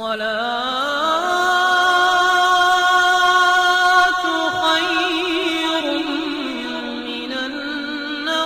الصلاة خير من النوم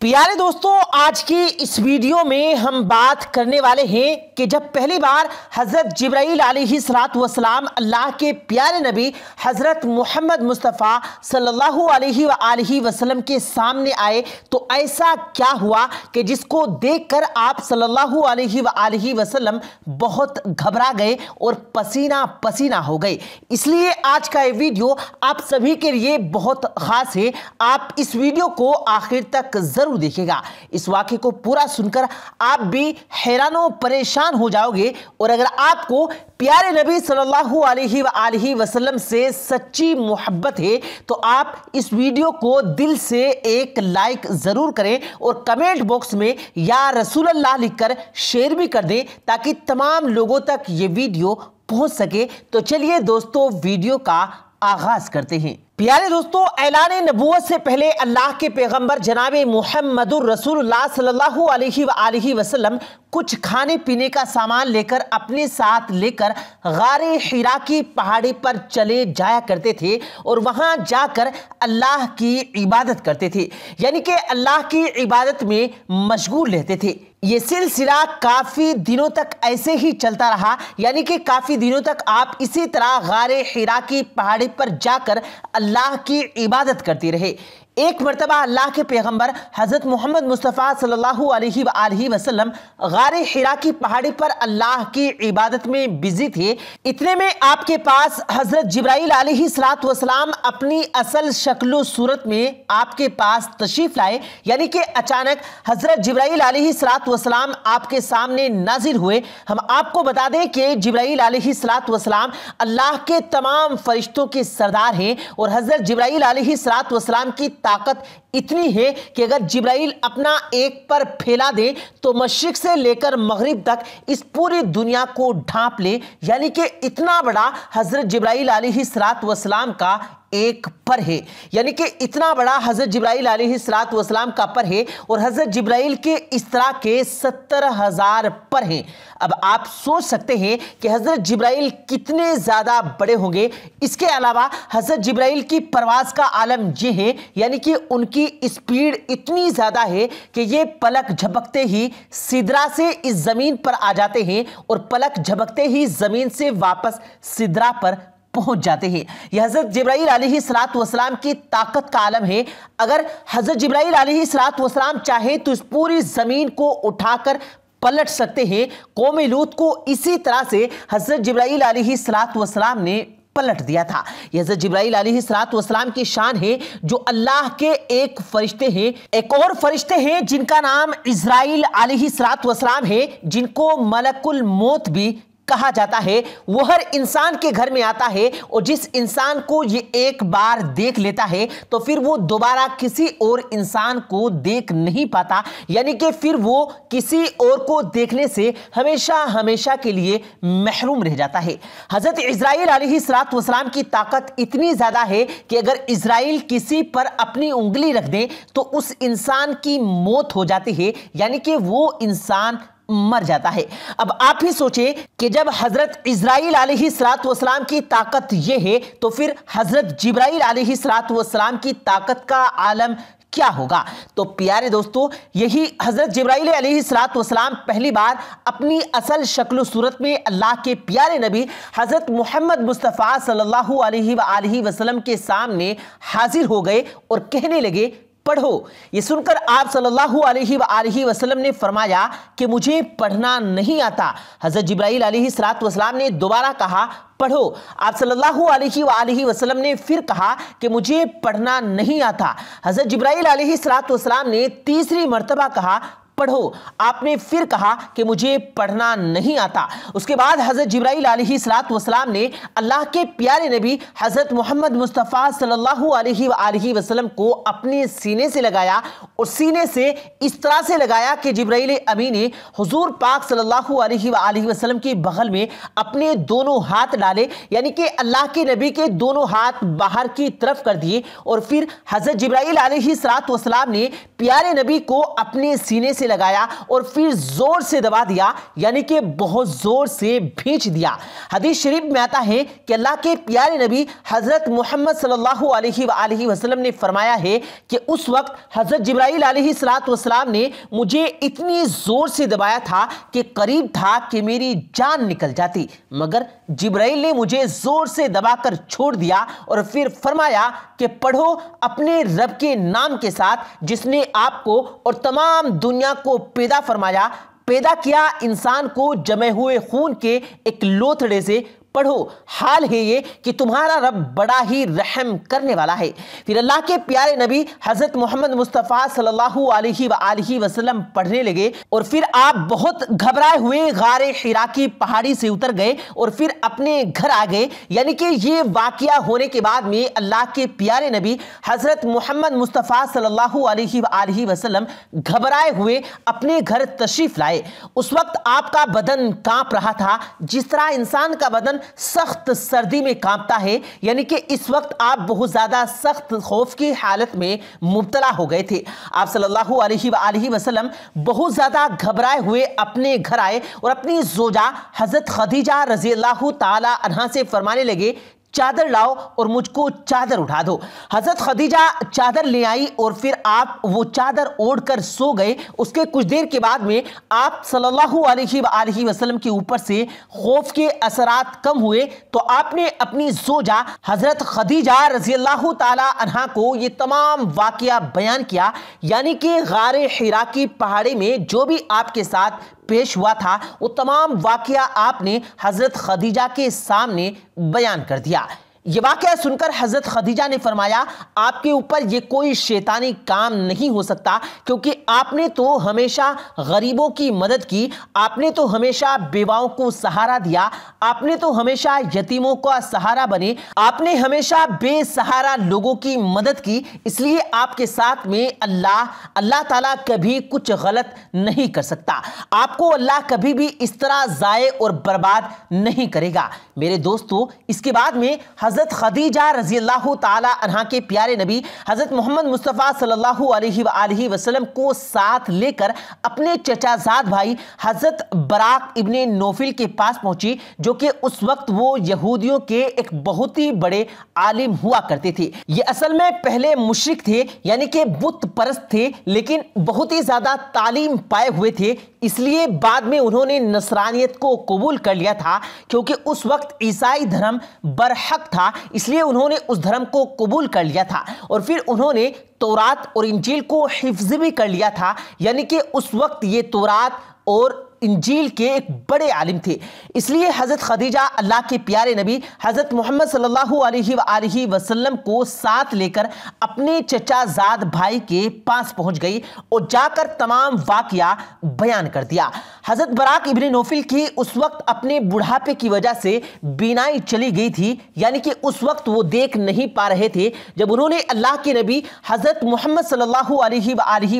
प्यारे दोस्तों आज की इस वीडियो में हम बात करने वाले हैं कि जब पहली बार हज़रत जब्राईल सलाम अल्लाह के प्यारे नबी हज़रत मोहम्मद मुस्तफ़ा सल्लल्लाहु अलैहि वसल्लम के सामने आए तो ऐसा क्या हुआ कि जिसको देखकर आप सल्लल्लाहु अलैहि वसल्लम बहुत घबरा गए और पसीना पसीना हो गए इसलिए आज का ये वीडियो आप सभी के लिए बहुत ख़ास है आप इस वीडियो को आखिर तक ज़रूर देखेगा इस वाक्य को पूरा सुनकर आप भी हैरानों परेशान परेशान हो जाओगे और अगर आपको प्यारे नबी सल्लल्लाहु अलैहि अलैहि वसल्लम से सच्ची मोहब्बत है तो आप इस वीडियो को दिल से एक लाइक ज़रूर करें और कमेंट बॉक्स में या रसूल अल्लाह लिखकर शेयर भी कर दें ताकि तमाम लोगों तक ये वीडियो पहुंच सके तो चलिए दोस्तों वीडियो का आगाज करते हैं प्यारे दोस्तों ऐलान नबूत से पहले अल्लाह के पैगंबर जनाब मोहम्मद रसूल सल्लल्लाहु अलैहि वसल्लम कुछ खाने पीने का सामान लेकर अपने साथ लेकर गारे हिरा की पहाड़ी पर चले जाया करते थे और वहां जाकर अल्लाह की इबादत करते थे यानी कि अल्लाह की इबादत में मशगूल रहते थे ये सिलसिला काफ़ी दिनों तक ऐसे ही चलता रहा यानी कि काफ़ी दिनों तक आप इसी तरह गार हिरा की पहाड़ी पर जाकर अल्लाह की इबादत करते रहे एक मरतबा अल्लाह के पैगम्बर हज़रत मोहम्मद मुस्तफ़ा सल्लल्लाहु अलैहि वसल्लम गार हिरा की पहाड़ी पर अल्लाह की इबादत में बिजी थे इतने में आपके पास हज़रत जब्राइल जब्राईल वसलाम अपनी असल शक्ल सूरत में आपके पास तशीफ लाए यानी कि अचानक हज़रत जब्राइल जब्राईल वसलाम आपके सामने नाजिर हुए हम आपको बता दें कि जब्राइल जब्राईल वसलाम अल्लाह के तमाम फरिश्तों के सरदार हैं और हज़रत जब्राइल जब्राईल वसलाम की ताकत इतनी है कि अगर जिब्राइल अपना एक पर फैला दे तो मशरक से लेकर मगरब तक इस पूरी दुनिया को ढांप ले यानी कि इतना बड़ा हज़रत जिब्राइल सलात वसलाम का एक पर है यानी कि इतना बड़ा हज़रत जब्राइल सलात वसलाम का पर है और हज़रत जब्राइल के इस तरह के सत्तर हज़ार पर हैं अब आप सोच सकते हैं कि हज़रत जब्राइल कितने ज़्यादा बड़े होंगे इसके अलावा हज़रत जब्राइल की परवाज़ का आलम यह है यानी कि उनकी स्पीड इतनी ज़्यादा है कि ये पलक झपकते ही सिदरा से इस ज़मीन पर आ जाते हैं और पलक झपकते ही ज़मीन से वापस सिदरा पर पहुंच जाते हैं यह हज़रत जब्राईल सलात वसलाम की ताकत का आलम है अगर हज़रत जब्राईल सलात वसलाम चाहे तो इस पूरी ज़मीन को उठाकर पलट सकते हैं कौम लूत को इसी तरह से हज़रत जब्राईल सलात वसलाम ने पलट दिया था यह हज़रत जब्राईल सलाम की शान है जो अल्लाह के एक फरिश्ते हैं एक और फरिश्ते हैं जिनका नाम इसराइल सलाम है जिनको मलकुल मौत भी कहा जाता है वह हर इंसान के घर में आता है और जिस इंसान को ये एक बार देख लेता है तो फिर वो दोबारा किसी और इंसान को देख नहीं पाता यानी कि फिर वो किसी और को देखने से हमेशा हमेशा के लिए महरूम रह जाता है हज़रत इसराइल सलात वसलाम की ताकत इतनी ज़्यादा है कि अगर इसराइल किसी पर अपनी उंगली रख दें तो उस इंसान की मौत हो जाती है यानी कि वो इंसान मर जाता है अब आप ही सोचें कि जब हजरत इसराइल सलात वसलाम की ताकत ये है तो फिर हजरत जब्राइल सलात वसलाम की ताकत का आलम क्या होगा तो प्यारे दोस्तों यही हज़रत जब्राईल सलाम पहली बार अपनी असल शक्ल सूरत में अल्लाह के प्यारे नबी हज़रत मोहम्मद मुस्तफ़ा सल्लल्लाहु अलैहि वसल्लम के सामने हाजिर हो गए और कहने लगे पढ़ो ये सुनकर आप सल्लल्लाहु अलैहि वसल्लम ने फरमाया कि मुझे पढ़ना नहीं आता हज़रत जिब्राईल अलैहिस्सलाम ने दोबारा कहा पढ़ो आप सल्लल्लाहु अलैहि वसल्लम ने फिर कहा कि मुझे पढ़ना नहीं आता हज़रत जिब्राईल अलैहिस्सलाम ने तीसरी मरतबा कहा पढ़ो आपने फिर कहा कि मुझे पढ़ना नहीं आता उसके बाद हज़रत जब्राईल सलात वसलाम ने अल्लाह के प्यारे नबी हज़रत मोहम्मद मुस्तफ़ा सल्लल्लाहु अलैहि वसल्लम को अपने सीने से लगाया और सीने से इस तरह से लगाया कि जब्राईल अमी ने हजूर पाक सल्लल्लाहु अलैहि वसल्लम के बगल में अपने दोनों हाथ डाले यानी कि अल्लाह के नबी के दोनों हाथ बाहर की तरफ कर दिए और फिर हज़रत जब्राईल सलात वसलाम ने प्यारे नबी को अपने सीने से लगाया और फिर जोर से दबा दिया यानी कि बहुत जोर से भींच दिया हदीस शरीफ में आता है कि अल्लाह के प्यारे नबी हज़रत मोहम्मद सल्लल्लाहु वसल्लम ने फरमाया है कि उस वक्त हज़रत जब्राईल सलाम ने मुझे इतनी ज़ोर से दबाया था कि करीब था कि मेरी जान निकल जाती मगर जिब्राइल ने मुझे ज़ोर से दबाकर छोड़ दिया और फिर फरमाया कि पढ़ो अपने रब के नाम के साथ जिसने आपको और तमाम दुनिया को पैदा फरमाया पैदा किया इंसान को जमे हुए खून के एक लोथड़े से पढ़ो हाल है ये कि तुम्हारा रब बड़ा ही रहम करने वाला है फिर अल्लाह के प्यारे नबी हज़रत मोहम्मद मुस्तफ़ा सल्लल्लाहु अलैहि वसल्लम पढ़ने लगे और फिर आप बहुत घबराए हुए गार हिरा की पहाड़ी से उतर गए और फिर अपने घर आ गए यानी कि ये वाक़ होने के बाद में अल्लाह के प्यारे नबी हज़रत मोहम्मद मुस्तफ़ा सल्लल्लाहु अलैहि वसल्लम घबराए हुए अपने घर तशरीफ़ लाए उस वक्त आपका बदन कांप रहा था जिस तरह इंसान का बदन सख्त सर्दी में कांपता है यानी कि इस वक्त आप बहुत ज़्यादा सख्त खौफ की हालत में मुबतला हो गए थे आप सल्लल्लाहु अलैहि वसल्लम बहुत ज़्यादा घबराए हुए अपने घर आए और अपनी जोजा हज़रत खदीजा रजी अल्लाह तला से फरमाने लगे चादर लाओ और मुझको चादर उठा दो हजरत खदीजा चादर ले आई और फिर आप वो चादर ओढ़कर सो गए उसके कुछ देर के बाद में आप सल्लल्लाहु अलैहि वसल्लम के ऊपर से खौफ के असरात कम हुए तो आपने अपनी सोजा हजरत खदीजा रजी अल्लाह तहा को ये तमाम वाकया बयान किया यानी कि गार हिरा की पहाड़ी में जो भी आपके साथ पेश हुआ था वो तमाम वाकया आपने हज़रत खदीजा के सामने बयान कर दिया ये वाक्य सुनकर हज़रत खदीजा ने फरमाया आपके ऊपर ये कोई शैतानी काम नहीं हो सकता क्योंकि आपने तो हमेशा गरीबों की मदद की आपने तो हमेशा बेवाओं को सहारा दिया आपने तो हमेशा यतीमों का सहारा बने आपने हमेशा बेसहारा लोगों की मदद की इसलिए आपके साथ में अल्लाह अल्लाह ताला कभी कुछ गलत नहीं कर सकता आपको अल्लाह कभी भी इस तरह जाए और बर्बाद नहीं करेगा मेरे दोस्तों इसके बाद में हज़रत हज़रत खदीजा रजी अल्लाह तहा के प्यारे नबी हज़रत मोहम्मद मुस्तफ़ा सल्लल्लाहु अलैहि वसल्लम को साथ लेकर अपने चचाजाद भाई हज़रत बराक इबन नोफिल के पास पहुंची जो कि उस वक्त वो यहूदियों के एक बहुत ही बड़े आलिम हुआ करते थे ये असल में पहले मुशरक थे यानी कि बुत परस्त थे लेकिन बहुत ही ज़्यादा तालीम पाए हुए थे इसलिए बाद में उन्होंने नसरानियत को कबूल कर लिया था क्योंकि उस वक्त ईसाई धर्म बरहक था था इसलिए उन्होंने उस धर्म को कबूल कर लिया था और फिर उन्होंने तोरात और इंजील को हिफ्ज भी कर लिया था यानी कि उस वक्त ये तोरात और इंजील के एक बड़े आलिम थे इसलिए हज़रत खदीजा अल्लाह के प्यारे नबी हज़रत मोहम्मद अलैहि वसल्लम को साथ लेकर अपने चचाजाद भाई के पास पहुंच गई और जाकर तमाम वाकया बयान कर दिया हज़रत बराक इबन नोफिल की उस वक्त अपने बुढ़ापे की वजह से बीनाई चली गई थी यानी कि उस वक्त वो देख नहीं पा रहे थे जब उन्होंने अल्लाह के नबी हज़रत मोहम्मद सल्ला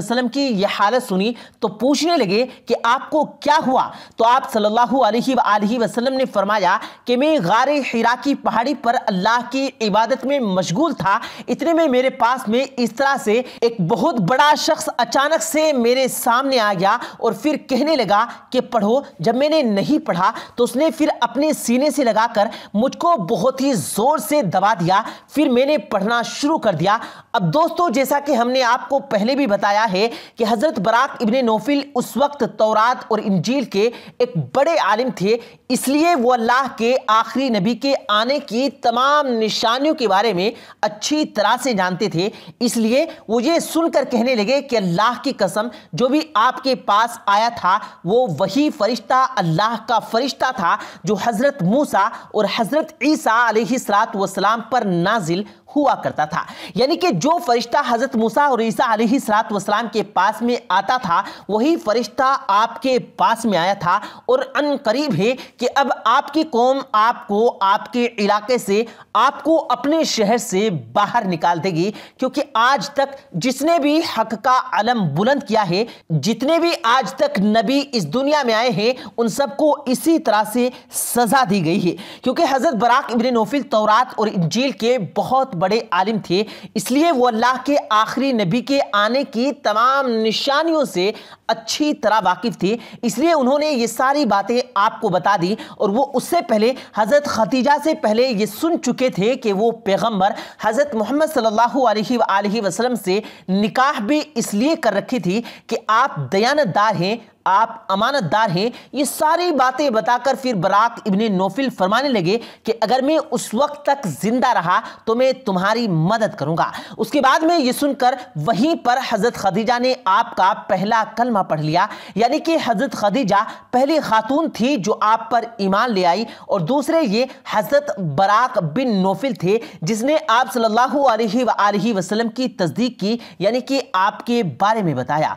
वसलम की यह हालत सुनी तो पूछने लगे कि आपको क्या हुआ तो आप सल्लल्लाहु अलैहि वसल्लम ने फरमाया कि मैं गार हिरा की पहाड़ी पर अल्लाह की इबादत में मशगूल था इतने में मेरे पास में इस तरह से एक बहुत बड़ा शख्स अचानक से मेरे सामने आ गया और फिर कहने लगा कि पढ़ो जब मैंने नहीं पढ़ा तो उसने फिर अपने सीने से लगाकर मुझको बहुत ही ज़ोर से दबा दिया फिर मैंने पढ़ना शुरू कर दिया अब दोस्तों जैसा कि हमने आपको पहले भी बताया है कि हज़रत बराक इबन नोफिल उस वक्त तौरात और इंजील के एक बड़े आलिम थे इसलिए वो अल्लाह के आखिरी नबी के आने की तमाम निशानियों के बारे में अच्छी तरह से जानते थे इसलिए वो ये सुनकर कहने लगे कि अल्लाह की कसम जो भी आपके पास आया था वो वही फरिश्ता अल्लाह का फरिश्ता था जो हज़रत मूसा और हज़रत ईसा सलात पर नाजिल हुआ करता था यानी कि जो फरिश्ता हजरत मूसा और ईसा सलात वसलाम के पास में आता था वही फरिश्ता आपके पास में आया था और अन करीब है कि अब आपकी कौम आपको आपके इलाके से आपको अपने शहर से बाहर निकाल देगी क्योंकि आज तक जिसने भी हक का अलम बुलंद किया है जितने भी आज तक नबी इस दुनिया में आए हैं उन सबको इसी तरह से सजा दी गई है क्योंकि हजरत बराक इबन नोफिल तौरात और इंजील के बहुत बड़े आलिम थे इसलिए वो अल्लाह के आखिरी नबी के आने की तमाम निशानियों से अच्छी तरह वाकिफ़ थे इसलिए उन्होंने ये सारी बातें आपको बता दी और वो उससे पहले हज़रत खतीजा से पहले ये सुन चुके थे कि वो पैगम्बर हज़रत मोहम्मद सल्ला वसलम से निकाह भी इसलिए कर रखी थी कि आप दयानतदार हैं आप अमानतदार हैं ये सारी बातें बताकर फिर बराक इब्ने नोफिल फरमाने लगे कि अगर मैं उस वक्त तक जिंदा रहा तो मैं तुम्हारी मदद करूंगा उसके बाद में ये सुनकर वहीं पर हज़रत खदीजा ने आपका पहला कलमा पढ़ लिया यानी कि हज़रत खदीजा पहली खातून थी जो आप पर ईमान ले आई और दूसरे ये हज़रत बराक बिन नोफिल थे जिसने आप सल्लल्लाहु अलैहि वसल्लम की तस्दीक की यानी कि आपके बारे में बताया